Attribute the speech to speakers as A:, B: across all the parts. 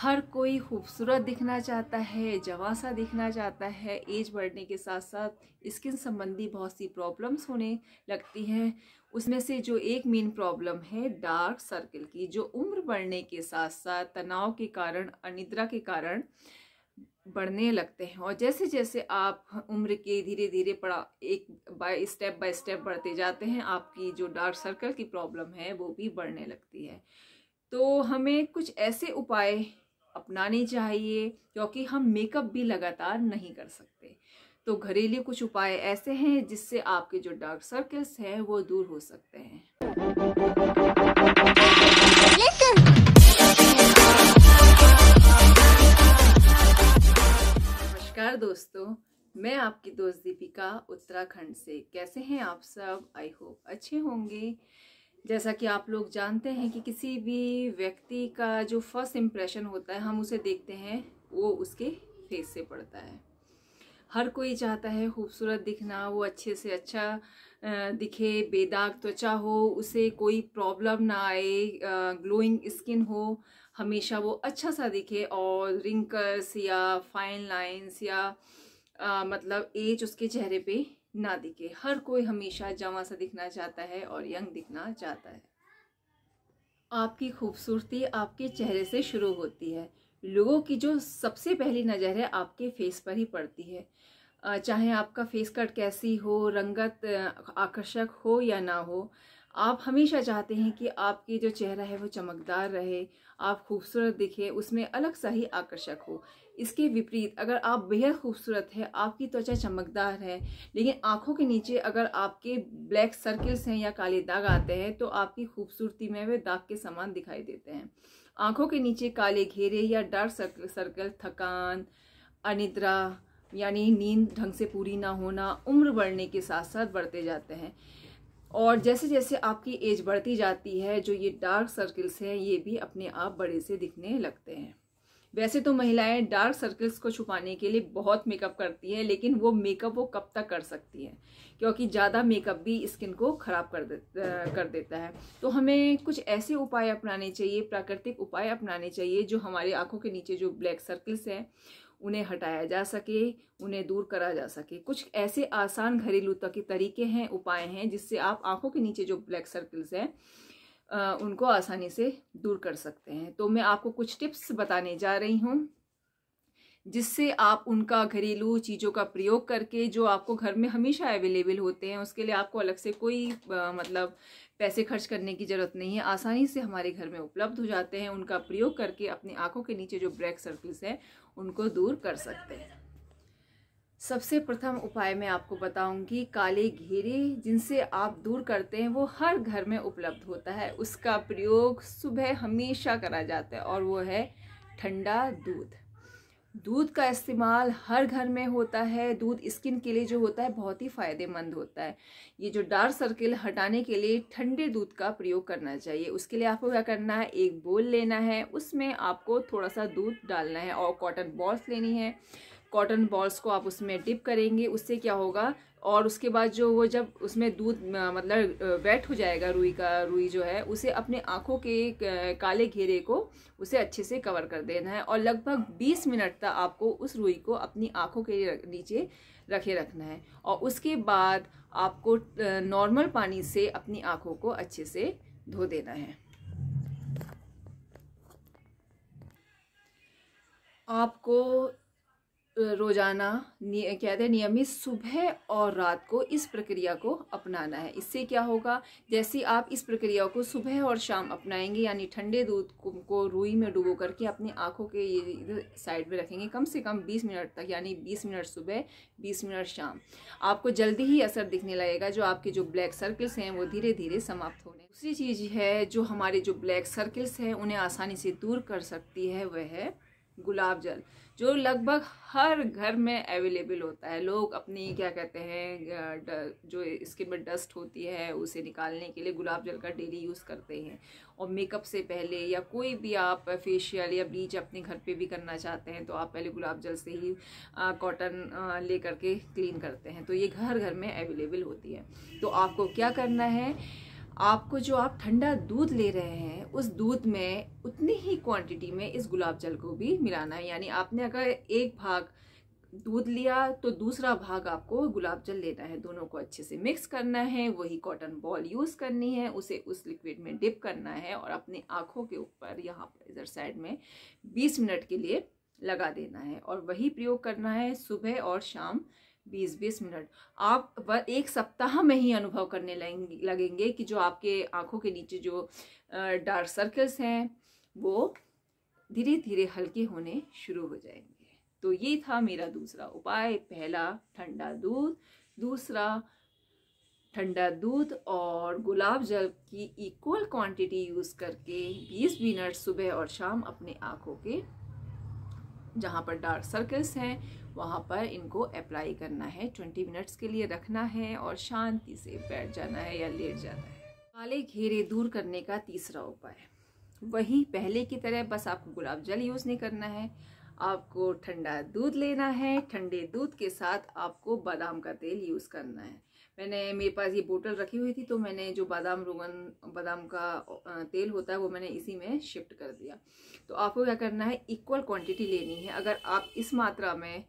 A: हर कोई खूबसूरत दिखना चाहता है जवासा दिखना चाहता है एज बढ़ने के साथ साथ स्किन संबंधी बहुत सी प्रॉब्लम्स होने लगती हैं उसमें से जो एक मेन प्रॉब्लम है डार्क सर्कल की जो उम्र बढ़ने के साथ साथ तनाव के कारण अनिद्रा के कारण बढ़ने लगते हैं और जैसे जैसे आप उम्र के धीरे धीरे पड़ा एक बाय स्टेप बाय स्टेप बढ़ते जाते हैं आपकी जो डार्क सर्कल की प्रॉब्लम है वो भी बढ़ने लगती है तो हमें कुछ ऐसे उपाय अपनानी चाहिए क्योंकि हम मेकअप भी लगातार नहीं कर सकते तो घरेलू कुछ उपाय ऐसे हैं जिससे आपके जो डार्क सर्कल्स हैं वो दूर हो सकते हैं नमस्कार दोस्तों मैं आपकी दोस्त दीपिका उत्तराखंड से कैसे हैं आप सब आई होप अच्छे होंगे जैसा कि आप लोग जानते हैं कि किसी भी व्यक्ति का जो फर्स्ट इम्प्रेशन होता है हम उसे देखते हैं वो उसके फेस से पड़ता है हर कोई चाहता है खूबसूरत दिखना वो अच्छे से अच्छा दिखे बेदाग त्वचा हो उसे कोई प्रॉब्लम ना आए ग्लोइंग स्किन हो हमेशा वो अच्छा सा दिखे और रिंकल्स या फाइन लाइंस या आ, मतलब एज उसके चेहरे पे ना दिखे हर कोई हमेशा जमा सा दिखना चाहता है और यंग दिखना चाहता है आपकी खूबसूरती आपके चेहरे से शुरू होती है लोगों की जो सबसे पहली नज़र है आपके फेस पर ही पड़ती है चाहे आपका फेस कट कैसी हो रंगत आकर्षक हो या ना हो आप हमेशा चाहते हैं कि आपकी जो चेहरा है वो चमकदार रहे आप खूबसूरत दिखे उसमें अलग सा ही आकर्षक हो इसके विपरीत अगर आप बेहद खूबसूरत है आपकी त्वचा चमकदार है लेकिन आंखों के नीचे अगर आपके ब्लैक सर्किल्स हैं या काले दाग आते हैं तो आपकी खूबसूरती में वे दाग के समान दिखाई देते हैं आंखों के नीचे काले घेरे या डार्क सर्कल सर्कल थकान अनिद्रा यानी नींद ढंग से पूरी ना होना उम्र बढ़ने के साथ साथ बढ़ते जाते हैं और जैसे जैसे आपकी एज बढ़ती जाती है जो ये डार्क सर्कल्स हैं ये भी अपने आप बड़े से दिखने लगते हैं वैसे तो महिलाएं डार्क सर्कल्स को छुपाने के लिए बहुत मेकअप करती है लेकिन वो मेकअप वो कब तक कर सकती है क्योंकि ज़्यादा मेकअप भी स्किन को ख़राब कर दे कर देता है तो हमें कुछ ऐसे उपाय अपनाने चाहिए प्राकृतिक उपाय अपनाने चाहिए जो हमारी आँखों के नीचे जो ब्लैक सर्कल्स हैं उन्हें हटाया जा सके उन्हें दूर करा जा सके कुछ ऐसे आसान घरेलू तरीके हैं उपाय हैं जिससे आप आँखों के नीचे जो ब्लैक सर्कल्स हैं उनको आसानी से दूर कर सकते हैं तो मैं आपको कुछ टिप्स बताने जा रही हूँ जिससे आप उनका घरेलू चीज़ों का प्रयोग करके जो आपको घर में हमेशा अवेलेबल होते हैं उसके लिए आपको अलग से कोई आ, मतलब पैसे खर्च करने की ज़रूरत नहीं है आसानी से हमारे घर में उपलब्ध हो जाते हैं उनका प्रयोग करके अपनी आँखों के नीचे जो ब्लैक सर्कल्स हैं उनको दूर कर सकते हैं सबसे प्रथम उपाय मैं आपको बताऊंगी काले घेरे जिनसे आप दूर करते हैं वो हर घर में उपलब्ध होता है उसका प्रयोग सुबह हमेशा करा जाता है और वो है ठंडा दूध दूध का इस्तेमाल हर घर में होता है दूध स्किन के लिए जो होता है बहुत ही फ़ायदेमंद होता है ये जो डार्क सर्किल हटाने के लिए ठंडे दूध का प्रयोग करना चाहिए उसके लिए आपको क्या करना है एक बोल लेना है उसमें आपको थोड़ा सा दूध डालना है और कॉटन बॉल्स लेनी है कॉटन बॉल्स को आप उसमें डिप करेंगे उससे क्या होगा और उसके बाद जो वो जब उसमें दूध मतलब वेट हो जाएगा रुई का रुई जो है उसे अपने आँखों के काले घेरे को उसे अच्छे से कवर कर देना है और लगभग 20 मिनट तक आपको उस रुई को अपनी आँखों के नीचे रखे रखना है और उसके बाद आपको नॉर्मल पानी से अपनी आँखों को अच्छे से धो देना है आपको रोज़ाना कहते हैं नियमित सुबह और रात को इस प्रक्रिया को अपनाना है इससे क्या होगा जैसे आप इस प्रक्रिया को सुबह और शाम अपनाएंगे यानी ठंडे दूध को, को रुई में डुबो करके अपनी आँखों के ये साइड में रखेंगे कम से कम 20 मिनट तक यानी 20 मिनट सुबह 20 मिनट शाम आपको जल्दी ही असर दिखने लगेगा जो आपके जो ब्लैक सर्कल्स हैं वो धीरे धीरे समाप्त होने दूसरी चीज़ है जो हमारे जो ब्लैक सर्कल्स हैं उन्हें आसानी से दूर कर सकती है वह है गुलाब जल जो लगभग हर घर में अवेलेबल होता है लोग अपनी क्या कहते हैं जो स्किन में डस्ट होती है उसे निकालने के लिए गुलाब जल का डेली यूज़ करते हैं और मेकअप से पहले या कोई भी आप फेशियल या ब्लीच अपने घर पे भी करना चाहते हैं तो आप पहले गुलाब जल से ही कॉटन ले करके क्लीन करते हैं तो ये घर घर में अवेलेबल होती है तो आपको क्या करना है आपको जो आप ठंडा दूध ले रहे हैं उस दूध में उतनी ही क्वांटिटी में इस गुलाब जल को भी मिलाना है यानी आपने अगर एक भाग दूध लिया तो दूसरा भाग आपको गुलाब जल लेना है दोनों को अच्छे से मिक्स करना है वही कॉटन बॉल यूज़ करनी है उसे उस लिक्विड में डिप करना है और अपनी आँखों के ऊपर यहाँ पर इधर साइड में बीस मिनट के लिए लगा देना है और वही प्रयोग करना है सुबह और शाम बीस बीस मिनट आप एक सप्ताह में ही अनुभव करने लगेंगे कि जो आपके आंखों के नीचे जो डार्क सर्कल्स हैं वो धीरे धीरे हल्के होने शुरू हो जाएंगे तो ये था मेरा दूसरा उपाय पहला ठंडा दूध दूसरा ठंडा दूध और गुलाब जल की इक्वल क्वांटिटी यूज़ करके 20 मिनट सुबह और शाम अपने आँखों के जहाँ पर डार्क सर्कल्स हैं वहाँ पर इनको अप्लाई करना है ट्वेंटी मिनट्स के लिए रखना है और शांति से बैठ जाना है या लेट जाना है काले घेरे दूर करने का तीसरा उपाय वही पहले की तरह बस आपको गुलाब जल यूज़ नहीं करना है आपको ठंडा दूध लेना है ठंडे दूध के साथ आपको बादाम का तेल यूज़ करना है मैंने मेरे पास ये बोतल रखी हुई थी तो मैंने जो बादाम रोगन बादाम का तेल होता है वो मैंने इसी में शिफ्ट कर दिया तो आपको क्या करना है इक्वल क्वांटिटी लेनी है अगर आप इस मात्रा में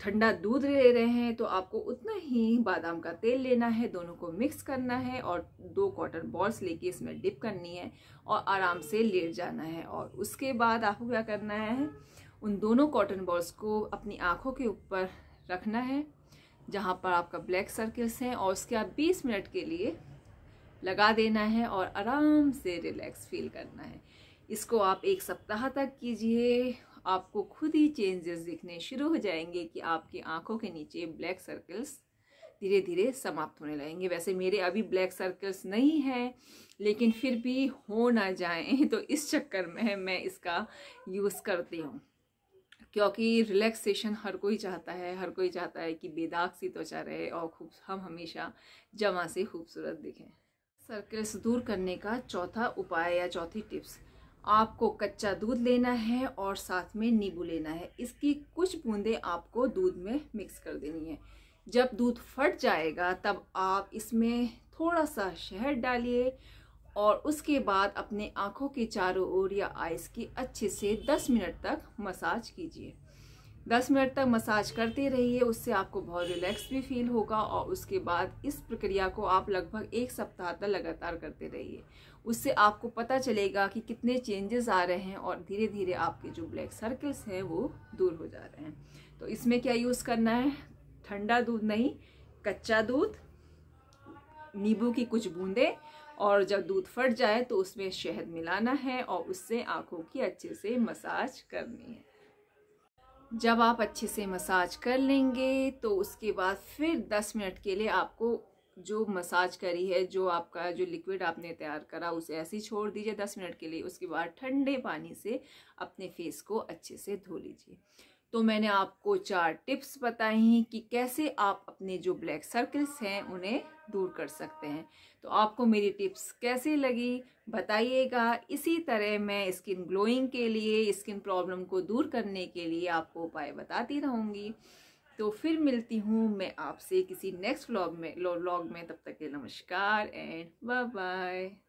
A: ठंडा दूध ले रहे हैं तो आपको उतना ही बादाम का तेल लेना है दोनों को मिक्स करना है और दो कॉटन बॉल्स लेके इसमें डिप करनी है और आराम से लेट जाना है और उसके बाद आपको क्या करना है उन दोनों कॉटन बॉल्स को अपनी आँखों के ऊपर रखना है जहाँ पर आपका ब्लैक सर्कल्स हैं और उसके आप 20 मिनट के लिए लगा देना है और आराम से रिलैक्स फील करना है इसको आप एक सप्ताह तक कीजिए आपको खुद ही चेंजेस दिखने शुरू हो जाएंगे कि आपकी आंखों के नीचे ब्लैक सर्कल्स धीरे धीरे समाप्त होने लगेंगे वैसे मेरे अभी ब्लैक सर्कल्स नहीं हैं लेकिन फिर भी हो ना जाएं तो इस चक्कर में मैं इसका यूज़ करती हूँ क्योंकि रिलैक्सेशन हर कोई चाहता है हर कोई चाहता है कि बेदाग सी त्वचा रहे और खूब हम हमेशा जमा से खूबसूरत दिखें सर्कल्स दूर करने का चौथा उपाय या चौथी टिप्स आपको कच्चा दूध लेना है और साथ में नींबू लेना है इसकी कुछ बूंदें आपको दूध में मिक्स कर देनी है जब दूध फट जाएगा तब आप इसमें थोड़ा सा शहद डालिए और उसके बाद अपने आँखों के चारों ओर या आइस की अच्छे से 10 मिनट तक मसाज कीजिए 10 मिनट तक मसाज करते रहिए उससे आपको बहुत रिलैक्स भी फील होगा और उसके बाद इस प्रक्रिया को आप लगभग एक सप्ताह तक लगातार करते रहिए उससे आपको पता चलेगा कि कितने चेंजेस आ रहे हैं और धीरे धीरे आपके जो ब्लैक सर्कल्स हैं वो दूर हो जा रहे हैं तो इसमें क्या यूज़ करना है ठंडा दूध नहीं कच्चा दूध नींबू की कुछ बूंदें और जब दूध फट जाए तो उसमें शहद मिलाना है और उससे आँखों की अच्छे से मसाज करनी है जब आप अच्छे से मसाज कर लेंगे तो उसके बाद फिर 10 मिनट के लिए आपको जो मसाज करी है जो आपका जो लिक्विड आपने तैयार करा उसे ऐसे ही छोड़ दीजिए दस मिनट के लिए उसके बाद ठंडे पानी से अपने फेस को अच्छे से धो लीजिए तो मैंने आपको चार टिप्स बताई हैं कि कैसे आप अपने जो ब्लैक सर्कल्स हैं उन्हें दूर कर सकते हैं तो आपको मेरी टिप्स कैसे लगी बताइएगा इसी तरह मैं स्किन ग्लोइंग के लिए स्किन प्रॉब्लम को दूर करने के लिए आपको उपाय बताती रहूँगी तो फिर मिलती हूँ मैं आपसे किसी नेक्स्ट व्लॉग में व्लॉग में तब तक के नमस्कार एंड बाय बाय